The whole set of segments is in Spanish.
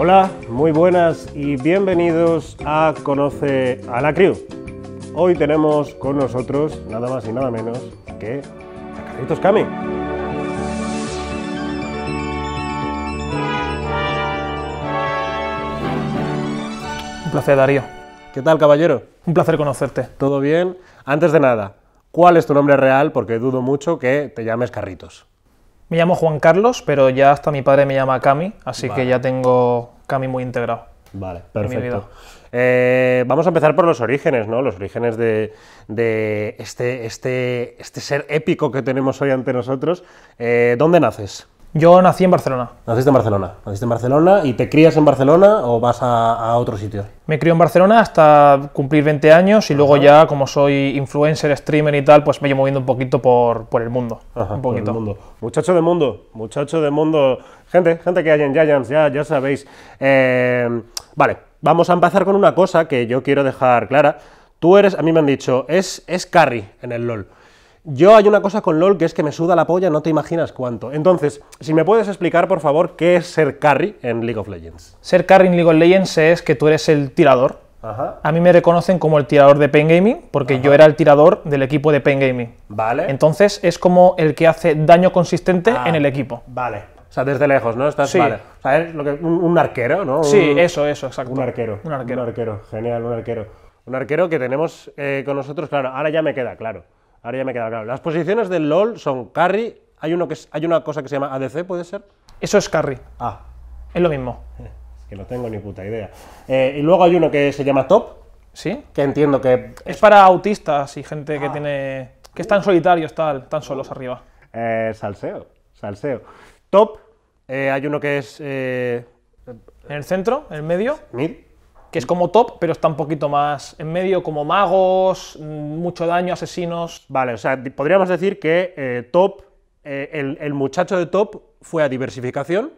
Hola, muy buenas y bienvenidos a Conoce a la Crew. Hoy tenemos con nosotros nada más y nada menos que a Carritos Cami. Un placer, Darío. ¿Qué tal, caballero? Un placer conocerte. ¿Todo bien? Antes de nada, ¿cuál es tu nombre real? Porque dudo mucho que te llames Carritos. Me llamo Juan Carlos, pero ya hasta mi padre me llama Cami, así que ya tengo Cami muy integrado. Vale, perfecto. Eh, vamos a empezar por los orígenes, ¿no? Los orígenes de, este, este, este ser épico que tenemos hoy ante nosotros. Eh, ¿Dónde naces? Yo nací en Barcelona. Naciste en Barcelona. Naciste en Barcelona y te crías en Barcelona o vas a, otro sitio? Me crío en Barcelona hasta cumplir 20 años y luego ya como soy influencer, streamer y tal, pues me voy moviendo un poquito por, por el mundo. Muchacho de mundo, muchacho de mundo. Gente, gente que hay en Giants, ya, ya sabéis. Eh, vale, vamos a empezar con una cosa que yo quiero dejar clara. Tú eres, a mí me han dicho, es, es carry en el LOL. Yo hay una cosa con LOL que es que me suda la polla, no te imaginas cuánto. Entonces, si me puedes explicar, por favor, qué es ser carry en League of Legends. Ser carry en League of Legends es que tú eres el tirador. Ajá. A mí me reconocen como el tirador de Pain Gaming porque yo era el tirador del equipo de Pain Gaming. Vale. Entonces es como el que hace daño consistente ah, en el equipo. Vale. O sea, desde lejos, ¿no? sí. Vale. O sea, un, arquero, ¿no? Sí, eso, eso, exacto. Un arquero. Un arquero. Genial, un arquero. Un arquero que tenemos eh, con nosotros, claro, ahora ya me queda claro. Ahora ya me queda claro. Las posiciones del LOL son carry, hay, uno que es, hay una cosa que se llama ADC, ¿puede ser? Eso es carry. Ah. Es lo mismo. Es que no tengo ni puta idea. Eh, y luego hay uno que se llama top. Sí. Que entiendo que... Es, para autistas y gente que ah. tiene... que están solitarios, tal, tan solos arriba. Eh, salseo, salseo. Top, eh, hay uno que es... ¿En el centro? ¿En el medio? Mid que es como top, pero está un poquito más en medio, como magos, mm, mucho daño, asesinos. Vale, o sea, podríamos decir que eh, top, eh, el, muchacho de top fue a diversificación.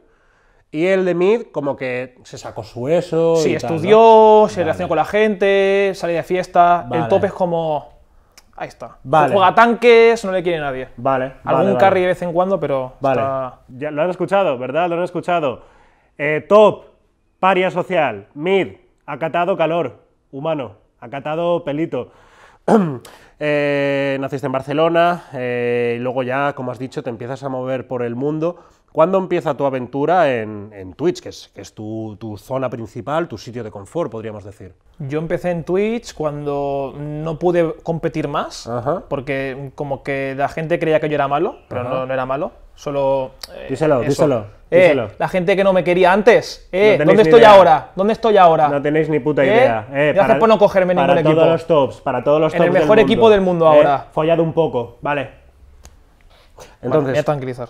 Y el de Mid, como que se sacó su eso. Sí, estudió, se relacionó con la gente, sale de fiesta. El top es como. Ahí está. Vale. Juega tanques, no le quiere nadie. Vale. Algún carry de vez en cuando, pero. Vale. Ya lo han escuchado, ¿verdad? Lo han escuchado. Eh, top, paria social, Mid, ha catado calor, humano, ha catado pelito. Eh, naciste en Barcelona, eh, y luego ya, como has dicho, te empiezas a mover por el mundo ¿Cuándo empieza tu aventura en, Twitch, que es, tu, zona principal, tu sitio de confort, podríamos decir? Yo empecé en Twitch cuando no pude competir más, porque como que la gente creía que yo era malo, pero no, era malo, solo... Eh, díselo, eh, díselo, la gente que no me quería antes, eh, ¿dónde estoy ahora? ¿Dónde estoy ahora? No tenéis ni puta eh, idea. gracias por no cogerme ningún equipo. Para todos los tops, para todos los en tops el mejor equipo del mundo ahora. follado un poco, vale. Entonces... voy a tranquilizar.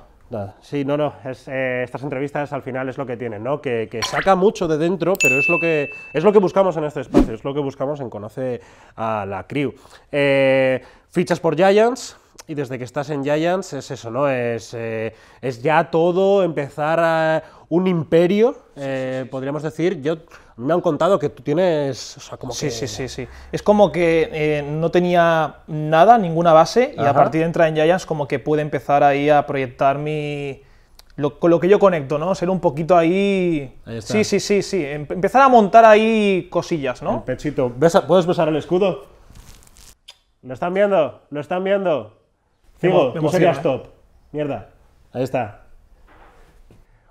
Sí, no, no, eh, estas entrevistas al final es lo que tienen, ¿no? Que, saca mucho de dentro, pero es lo, que, es lo que buscamos en este espacio, es lo que buscamos en Conoce a la Crew. Eh, fichas por Giants, y desde que estás en Giants es eso, ¿no? Es, eh, es ya todo, empezar a un imperio, eh, podríamos decir. Yo me han contado que tú tienes. como sí, sí, sí, sí. Es como que eh, no tenía nada, ninguna base, y a partir de entrar en Giants, como que puede empezar ahí a proyectar mi. con lo que yo conecto, ¿no? Ser un poquito ahí. sí, sí, sí, sí. Em, empezar a montar ahí cosillas, ¿no? pechito. ¿Puedes besar el escudo? ¿Lo están viendo? ¿Lo están viendo? Figo, ¿eh? top. Mierda. Ahí está.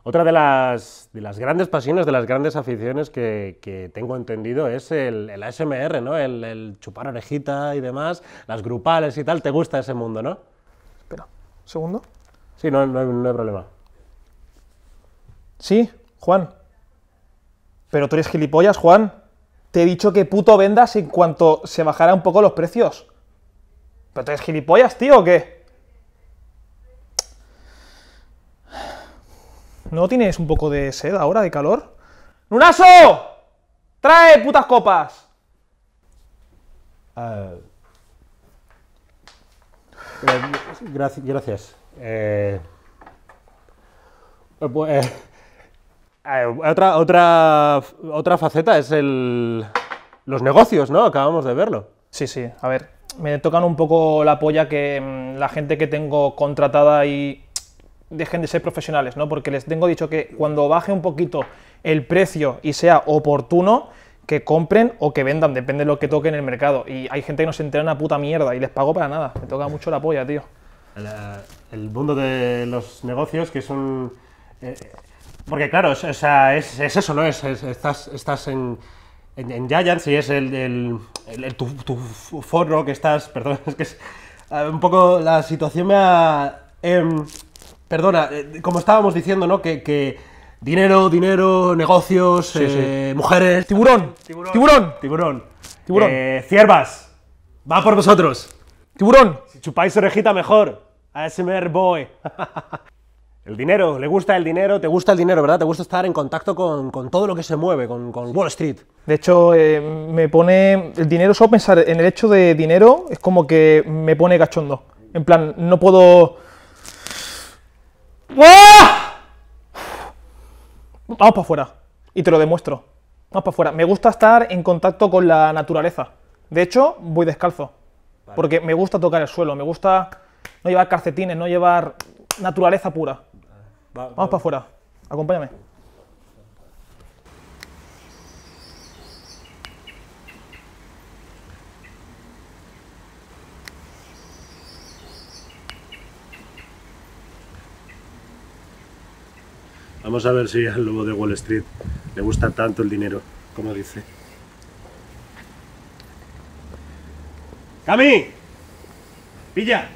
Otra de las, grandes pasiones, de las grandes aficiones que, tengo entendido es el, ASMR, ¿no? El, chupar orejita y demás, las grupales y tal. ¿Te gusta ese mundo, no? Espera, segundo. Sí, no, hay, problema. Sí, Juan. Pero tú eres gilipollas, Juan. Te he dicho que puto vendas en cuanto se bajaran un poco los precios. ¿Pero tú eres gilipollas, tío, o qué? ¿No tienes un poco de sed ahora, de calor? ¡Nunaso! ¡Trae putas copas! Ah. gracias. Eh, eh, pues, eh, otra, otra, otra faceta es el, los negocios, ¿no? Acabamos de verlo. Sí, sí. A ver, me tocan un poco la polla que mm, la gente que tengo contratada y dejen de ser profesionales, ¿no? Porque les tengo dicho que cuando baje un poquito el precio y sea oportuno, que compren o que vendan, depende de lo que toque en el mercado. Y hay gente que no se entera una puta mierda y les pago para nada. Me toca mucho la polla, tío. El, mundo de los negocios, que son. Eh, porque, claro, es, o sea, es, eso, ¿no? estás, estás en, en, Giants y es el, tu, forro que estás. Perdón, es que es. Eh, un poco la situación me ha. Em, Perdona, eh, como estábamos diciendo, ¿no? Que, dinero, dinero, negocios, eh, mujeres. Tiburón, tiburón, tiburón, tiburón. Eh, ciervas, va por vosotros. Tiburón. Si chupáis orejita, mejor. ASMR boy. El dinero, le gusta el dinero, te gusta el dinero, ¿verdad? Te gusta estar en contacto con, todo lo que se mueve, con, Wall Street. De hecho, me pone. El dinero, solo pensar en el hecho de dinero, es como que me pone cachondo. En plan, no puedo ¡Ah! Vamos para afuera. Y te lo demuestro. Vamos para afuera. Me gusta estar en contacto con la naturaleza. De hecho, voy descalzo. Porque me gusta tocar el suelo. Me gusta no llevar calcetines, no llevar naturaleza pura. Vamos para afuera. Acompáñame. Vamos a ver si al lobo de Wall Street le gusta tanto el dinero, como dice. ¡Cami! ¡Pilla!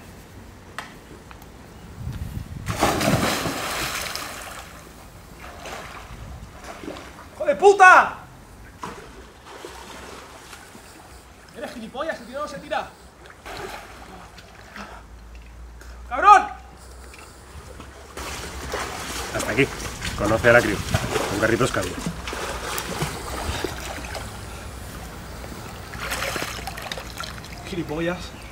¡Hijo de puta! ¡Eres gilipollas! ¡Se tira no se tira! ¡Cabrón! Hasta aquí. Conoce a la crew, con carritos Qué Gilipollas.